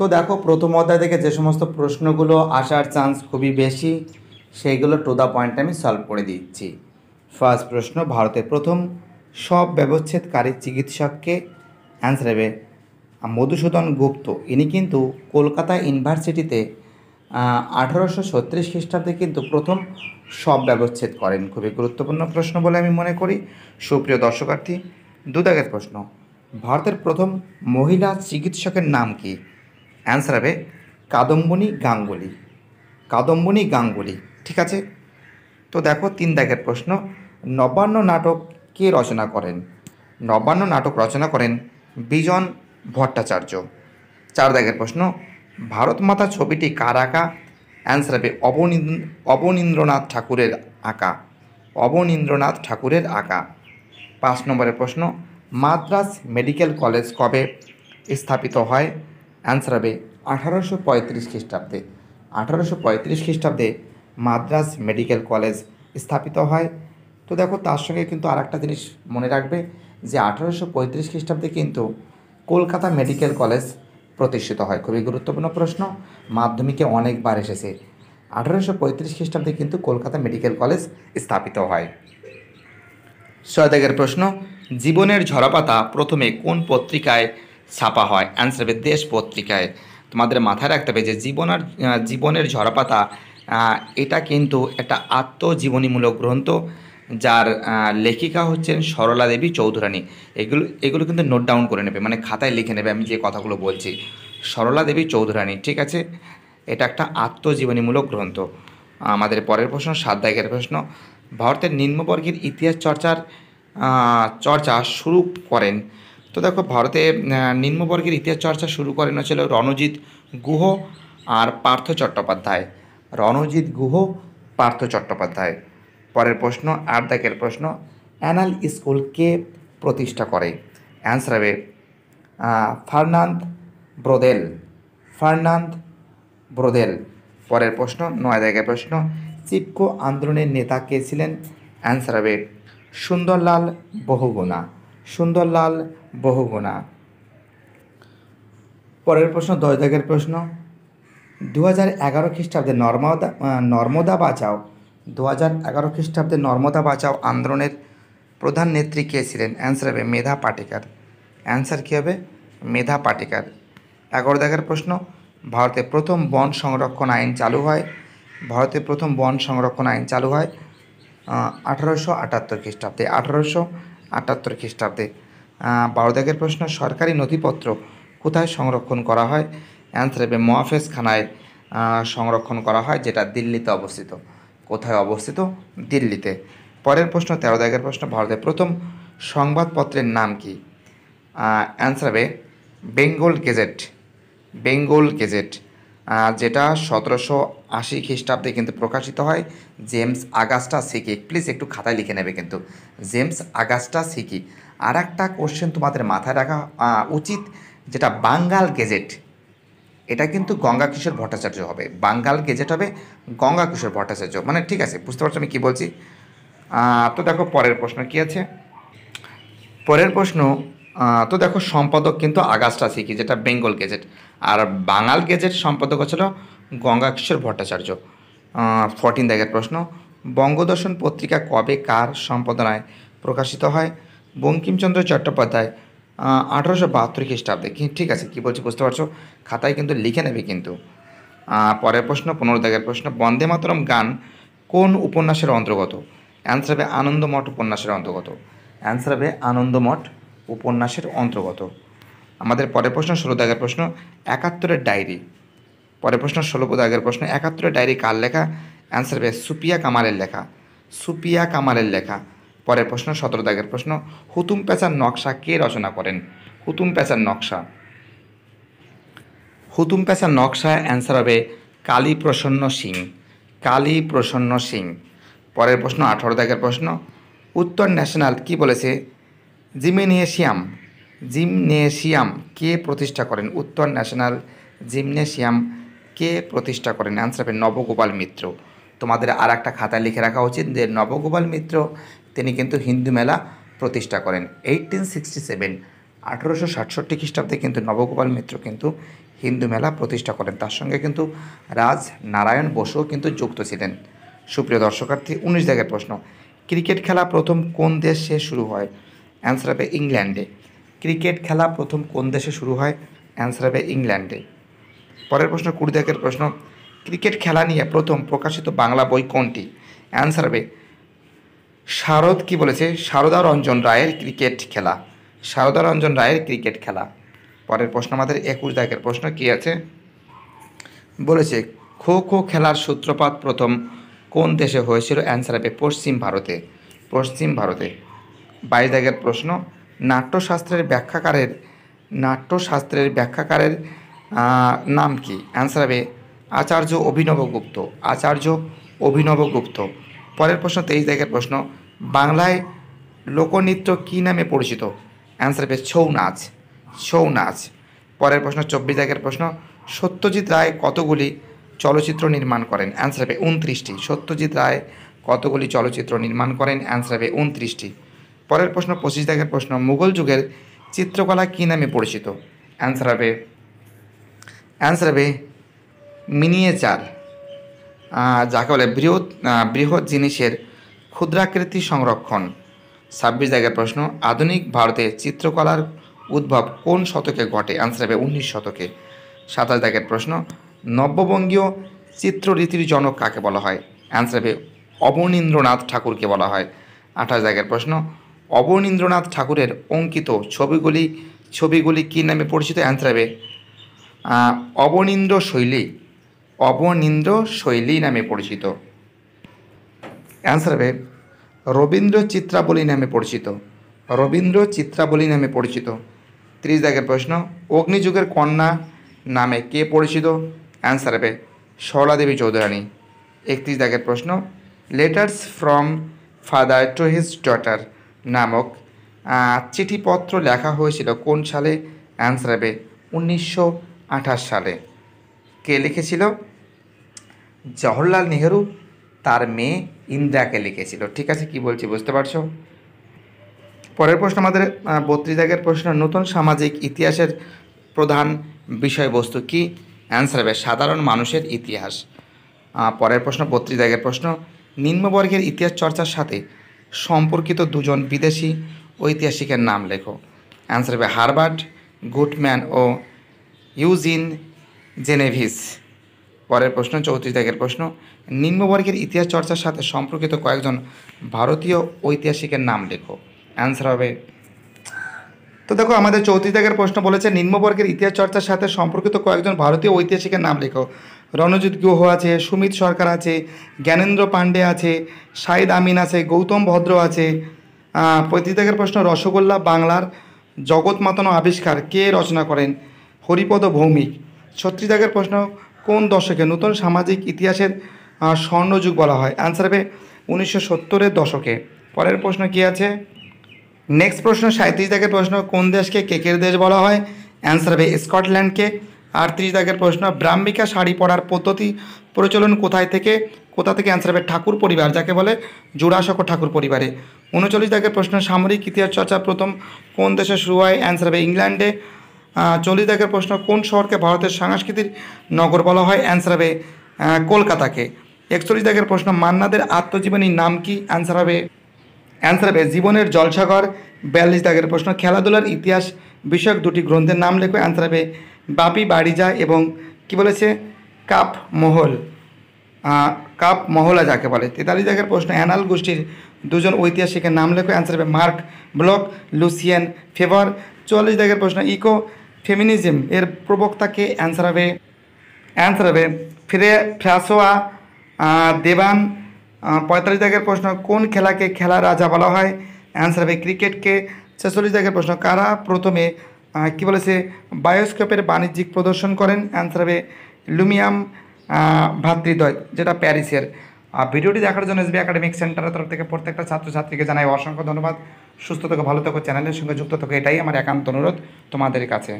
তো দেখো প্রথম অধ্যায় থেকে যে সমস্ত প্রশ্নগুলো আসার চান্স খুবই বেশি সেইগুলো টু দ্য পয়েন্ট আমি সলভ করে দিচ্ছি ফার্স্ট প্রশ্ন ভারতের প্রথম সব ব্যবচ্ছেদকারী চিকিৎসককে অ্যান্সার হবে মধুসূদন গুপ্ত ইনি কিন্তু কলকাতা ইউনিভার্সিটিতে আঠারোশো ছত্রিশ খ্রিস্টাব্দে কিন্তু প্রথম সব ব্যবচ্ছেদ করেন খুবই গুরুত্বপূর্ণ প্রশ্ন বলে আমি মনে করি সুপ্রিয় দর্শকার্থী দুদাগের প্রশ্ন ভারতের প্রথম মহিলা চিকিৎসকের নাম কী অ্যান্সার হবে কাদম্বনী গাঙ্গুলি কাদম্বনী গাঙ্গুলি ঠিক আছে তো দেখো তিন দাগের প্রশ্ন নবান্ন নাটক কে রচনা করেন নবান্ন নাটক রচনা করেন বিজন ভট্টাচার্য চার দাগের প্রশ্ন ভারত মাতা ছবিটি কার আঁকা অ্যান্সার হবে অবনীন্দ্রনাথ ঠাকুরের আঁকা অবনীন্দ্রনাথ ঠাকুরের আঁকা পাঁচ নম্বরের প্রশ্ন মাদ্রাস মেডিকেল কলেজ কবে স্থাপিত হয় অ্যান্সার হবে আঠারোশো পঁয়ত্রিশ খ্রিস্টাব্দে আঠারোশো পঁয়ত্রিশ খ্রিস্টাব্দে মাদ্রাজ মেডিকেল কলেজ স্থাপিত হয় তো দেখো তার সঙ্গে কিন্তু আর একটা জিনিস মনে রাখবে যে আঠারোশো পঁয়ত্রিশ খ্রিস্টাব্দে কিন্তু কলকাতা মেডিকেল কলেজ প্রতিষ্ঠিত হয় খুবই গুরুত্বপূর্ণ প্রশ্ন মাধ্যমিকে অনেকবার এসেছে আঠারোশো পঁয়ত্রিশ খ্রিস্টাব্দে কিন্তু কলকাতা মেডিকেল কলেজ স্থাপিত হয় সয়দাগের প্রশ্ন জীবনের ঝরাপাতা প্রথমে কোন পত্রিকায় ছাপা হয় অ্যান্সার হবে দেশ পত্রিকায় তোমাদের মাথায় রাখতে হবে যে জীবন আর জীবনের ঝরাপাতা এটা কিন্তু একটা আত্মজীবনীমূলক গ্রন্থ যার লেখিকা হচ্ছেন সরলা দেবী চৌধুরানী এগুলো এগুলো কিন্তু নোট ডাউন করে নেবে মানে খাতায় লিখে নেবে আমি যে কথাগুলো বলছি সরলা দেবী চৌধুরানী ঠিক আছে এটা একটা আত্মজীবনীমূলক গ্রন্থ আমাদের পরের প্রশ্ন সাত প্রশ্ন ভারতের নিম্নবর্গের ইতিহাস চর্চার চর্চা শুরু করেন তো দেখো ভারতে নিম্নবর্গের ইতিহাস চর্চা শুরু করেন ছিল রণজিৎ গুহ আর পার্থ চট্টোপাধ্যায় রণজিৎ গুহ পার্থ চট্টোপাধ্যায় পরের প্রশ্ন আর দেখের প্রশ্ন অ্যানাল স্কুল কে প্রতিষ্ঠা করে অ্যান্সার হবে ফার্নান্দ ব্রোদেল ফার্নান্দ ব্রোদেল পরের প্রশ্ন নয় দেখের প্রশ্ন চিপকো আন্দোলনের নেতা কে ছিলেন অ্যান্সার হবে সুন্দরলাল বহুগুণা সুন্দরলাল বহুগুণা পরের প্রশ্ন দশ দাগের প্রশ্ন দু হাজার এগারো খ্রিস্টাব্দে নর্মদা নর্মদা বাঁচাও দু হাজার এগারো খ্রিস্টাব্দে নর্মদা বাঁচাও আন্দোলনের প্রধান নেত্রী কে ছিলেন অ্যান্সার হবে মেধা পাটিকার অ্যান্সার কী হবে মেধা পাটিকার এগারো দাগের প্রশ্ন ভারতে প্রথম বন সংরক্ষণ আইন চালু হয় ভারতে প্রথম বন সংরক্ষণ আইন চালু হয় আঠারোশো আটাত্তর খ্রিস্টাব্দে আঠারোশো আটাত্তর খ্রিস্টাব্দে বারো দাগের প্রশ্ন সরকারি নথিপত্র কোথায় সংরক্ষণ করা হয় অ্যান্সার হবে মহাফেজখানায় সংরক্ষণ করা হয় যেটা দিল্লিতে অবস্থিত কোথায় অবস্থিত দিল্লিতে পরের প্রশ্ন তেরো দাগের প্রশ্ন ভারতের প্রথম সংবাদপত্রের নাম কি অ্যান্সার হবে বেঙ্গল গেজেট বেঙ্গল গেজেট যেটা সতেরোশো আশি খ্রিস্টাব্দে কিন্তু প্রকাশিত হয় জেমস আগাস্টা সিকি প্লিজ একটু খাতায় লিখে নেবে কিন্তু জেমস আগাস্টা সিকি আর একটা কোশ্চেন তোমাদের মাথায় রাখা উচিত যেটা বাঙ্গাল গেজেট এটা কিন্তু গঙ্গা কিশোর ভট্টাচার্য হবে বাঙ্গাল গেজেট হবে গঙ্গা কিশোর ভট্টাচার্য মানে ঠিক আছে বুঝতে পারছো আমি কী বলছি তো দেখো পরের প্রশ্ন কী আছে পরের প্রশ্ন তো দেখো সম্পাদক কিন্তু আগাস্টা সিকি যেটা বেঙ্গল গেজেট আর বাঙাল গেজেট সম্পাদক হচ্ছিল গঙ্গাকিশোর ভট্টাচার্য ফর্টিন দাগের প্রশ্ন বঙ্গদর্শন পত্রিকা কবে কার সম্পাদনায় প্রকাশিত হয় বঙ্কিমচন্দ্র চট্টোপাধ্যায় আঠারোশো বাহাত্তর খ্রিস্টাব্দে ঠিক আছে কী বলছি বুঝতে পারছো খাতায় কিন্তু লিখে নেবে কিন্তু পরের প্রশ্ন পনেরো দাগের প্রশ্ন বন্দে মাতরম গান কোন উপন্যাসের অন্তর্গত অ্যান্সার হবে আনন্দমঠ উপন্যাসের অন্তর্গত অ্যান্সার হবে আনন্দমঠ উপন্যাসের অন্তর্গত আমাদের পরের প্রশ্ন ষোলো দাগের প্রশ্ন একাত্তরের ডায়েরি পরের প্রশ্ন ষোলো দাগের প্রশ্ন একাত্তরের ডায়েরি কার লেখা অ্যান্সার হবে সুপিয়া কামালের লেখা সুপিয়া কামালের লেখা পরের প্রশ্ন সতেরো দাগের প্রশ্ন হুতুম পেঁচার নকশা কে রচনা করেন হুতুম পেঁচার নকশা হুতুম পেঁচার নকশা অ্যান্সার হবে কালী প্রসন্ন সিং কালী প্রসন্ন সিং পরের প্রশ্ন আঠারো দাগের প্রশ্ন উত্তর ন্যাশনাল কি বলেছে জিমনেশিয়াম জিমনেশিয়াম কে প্রতিষ্ঠা করেন উত্তর ন্যাশনাল জিমনেশিয়াম কে প্রতিষ্ঠা করেন অ্যান্সার হবে নবগোপাল মিত্র তোমাদের আর একটা খাতায় লিখে রাখা উচিত যে নবগোপাল মিত্র তিনি কিন্তু হিন্দু মেলা প্রতিষ্ঠা করেন এইটিন সিক্সটি সেভেন আঠেরোশো সাতষট্টি খ্রিস্টাব্দে কিন্তু নবগোপাল মিত্র কিন্তু হিন্দু মেলা প্রতিষ্ঠা করেন তার সঙ্গে কিন্তু রাজ নারায়ণ বসুও কিন্তু যুক্ত ছিলেন সুপ্রিয় দর্শকার্থী উনিশ জায়গার প্রশ্ন ক্রিকেট খেলা প্রথম কোন দেশে শুরু হয় অ্যান্সার হবে ইংল্যান্ডে ক্রিকেট খেলা প্রথম কোন দেশে শুরু হয় অ্যান্সার হবে ইংল্যান্ডে পরের প্রশ্ন কুড়ি দাগের প্রশ্ন ক্রিকেট খেলা নিয়ে প্রথম প্রকাশিত বাংলা বই কোনটি অ্যান্সার হবে শারদ কি বলেছে শারদা রঞ্জন রায়ের ক্রিকেট খেলা শারদা রঞ্জন রায়ের ক্রিকেট খেলা পরের প্রশ্ন আমাদের একুশ দাগের প্রশ্ন কি আছে বলেছে খো খো খেলার সূত্রপাত প্রথম কোন দেশে হয়েছিল অ্যান্সার হবে পশ্চিম ভারতে পশ্চিম ভারতে বাইশ দাগের প্রশ্ন নাট্যশাস্ত্রের ব্যাখ্যাকারের নাট্যশাস্ত্রের ব্যাখ্যাকারের নাম কি অ্যান্সার হবে আচার্য অভিনবগুপ্ত আচার্য অভিনবগুপ্ত পরের প্রশ্ন তেইশ দাগের প্রশ্ন বাংলায় লোকনৃত্য কি নামে পরিচিত অ্যান্সার হবে ছৌ নাচ ছৌ নাচ পরের প্রশ্ন চব্বিশ দাগের প্রশ্ন সত্যজিৎ রায় কতগুলি চলচ্চিত্র নির্মাণ করেন অ্যান্সার হবে উনত্রিশটি সত্যজিৎ রায় কতগুলি চলচ্চিত্র নির্মাণ করেন অ্যান্সার হবে উনত্রিশটি পরের প্রশ্ন পঁচিশ দাগের প্রশ্ন মুঘল যুগের চিত্রকলা কী নামে পরিচিত অ্যান্সার হবে অ্যান্সার হবে মিনিয়েচার যাকে বলে বৃহৎ বৃহৎ জিনিসের ক্ষুদ্রাকৃতি সংরক্ষণ ছাব্বিশ জায়গার প্রশ্ন আধুনিক ভারতে চিত্রকলার উদ্ভব কোন শতকে ঘটে অ্যান্সার হবে উনিশ শতকে সাতাশ দাগের প্রশ্ন নব্যবঙ্গীয় চিত্ররীতির জনক কাকে বলা হয় অ্যান্সার হবে অবনীন্দ্রনাথ ঠাকুরকে বলা হয় আঠাশ জায়গার প্রশ্ন অবনীন্দ্রনাথ ঠাকুরের অঙ্কিত ছবিগুলি ছবিগুলি কী নামে পরিচিত অ্যান্সার হবে অবনীন্দ্র শৈলী অবনীন্দ্র শৈলী নামে পরিচিত অ্যান্সার হবে রবীন্দ্র চিত্রাবলী নামে পরিচিত রবীন্দ্র চিত্রাবলী নামে পরিচিত ত্রিশ দাগের প্রশ্ন অগ্নিযুগের কন্যা নামে কে পরিচিত অ্যান্সার হবে সরলাদেবী চৌধুরানী একত্রিশ দাগের প্রশ্ন letters from father to his daughter নামক চিঠিপত্র লেখা হয়েছিল কোন সালে অ্যান্সার হবে উনিশশো সালে কে লিখেছিল জওহরলাল নেহরু তার মেয়ে ইন্দিরাকে লিখেছিল ঠিক আছে কি বলছি বুঝতে পারছো পরের প্রশ্ন আমাদের বত্রিশ প্রশ্ন নতুন সামাজিক ইতিহাসের প্রধান বিষয়বস্তু কি অ্যান্সার হবে সাধারণ মানুষের ইতিহাস পরের প্রশ্ন বত্রিশ প্রশ্ন নিম্নবর্গের ইতিহাস চর্চার সাথে সম্পর্কিত দুজন বিদেশি ঐতিহাসিকের নাম লেখো অ্যান্সার হবে হার্বার্ট গুডম্যান ও ইউজিন জেনেভিস পরের প্রশ্ন চৌত্রিশ দাগের প্রশ্ন নিম্নবর্গের ইতিহাস চর্চার সাথে সম্পর্কিত কয়েকজন ভারতীয় ঐতিহাসিকের নাম লেখো অ্যান্সার হবে তো দেখো আমাদের চৌত্রিশ দাগের প্রশ্ন বলেছে নিম্নবর্গের ইতিহাস চর্চার সাথে সম্পর্কিত কয়েকজন ভারতীয় ঐতিহাসিকের নাম লেখো রণজিৎ গুহ আছে সুমিত সরকার আছে জ্ঞানেন্দ্র পাণ্ডে আছে সাইদ আমিন আছে গৌতম ভদ্র আছে পৈতৃত্যাগের প্রশ্ন রসগোল্লা বাংলার জগৎ মাতানো আবিষ্কার কে রচনা করেন হরিপদ ভৌমিক ছত্রিত্যাগের প্রশ্ন কোন দশকে নতুন সামাজিক ইতিহাসের স্বর্ণযুগ বলা হয় আনসার হবে উনিশশো সত্তরের দশকে পরের প্রশ্ন কি আছে নেক্সট প্রশ্ন সাঁত্রিশ দাগের প্রশ্ন কোন দেশকে কেকের দেশ বলা হয় অ্যান্সার হবে স্কটল্যান্ডকে আটত্রিশ দাগের প্রশ্ন ব্রাহ্মিকা শাড়ি পরার পদ্ধতি প্রচলন কোথায় থেকে কোথা থেকে অ্যান্সার হবে ঠাকুর পরিবার যাকে বলে জোড়াশক ঠাকুর পরিবারে উনচল্লিশ দাগের প্রশ্ন সামরিক ইতিহাস চর্চা প্রথম কোন দেশে শুরু হয় অ্যান্সার হবে ইংল্যান্ডে চল্লিশ দাগের প্রশ্ন কোন শহরকে ভারতের সাংস্কৃতিক নগর বলা হয় অ্যান্সার হবে কলকাতাকে একচল্লিশ দাগের প্রশ্ন মান্নাদের আত্মজীবনীর নাম কি অ্যান্সার হবে অ্যান্সার হবে জীবনের জলসাগর বিয়াল্লিশ দাগের প্রশ্ন খেলাধুলার ইতিহাস বিষয়ক দুটি গ্রন্থের নাম লেখো অ্যান্সার হবে বাপি বাড়ি যায় এবং কি বলেছে কাপ মহল কাপ মহলা যাকে বলে তেতাল্লিশ জায়গার প্রশ্ন অ্যানাল গোষ্ঠীর দুজন ঐতিহাসিকের নাম লেখো অ্যান্সার হবে মার্ক ব্লক লুসিয়ান ফেভার চুয়াল্লিশ জায়গার প্রশ্ন ইকো ফেমিনিজম এর প্রবক্তাকে অ্যান্সার হবে অ্যান্সার হবে ফ্রে ফ্রাসোয়া দেবান পঁয়তাল্লিশ জায়গার প্রশ্ন কোন খেলাকে খেলা রাজা বলা হয় অ্যান্সার হবে ক্রিকেটকে ছেচল্লিশ জায়গার প্রশ্ন কারা প্রথমে কি বলেছে বায়োস্কোপের বাণিজ্যিক প্রদর্শন করেন অ্যান্সার হবে লুমিয়াম ভাতৃদ্বয় যেটা প্যারিসের আর ভিডিওটি দেখার জন্য এসবি একাডেমিক সেন্টারের তরফ থেকে প্রত্যেকটা ছাত্রছাত্রীকে জানাই অসংখ্য ধন্যবাদ সুস্থ থাকো ভালো থাকো চ্যানেলের সঙ্গে যুক্ত থাকো এটাই আমার একান্ত অনুরোধ তোমাদের কাছে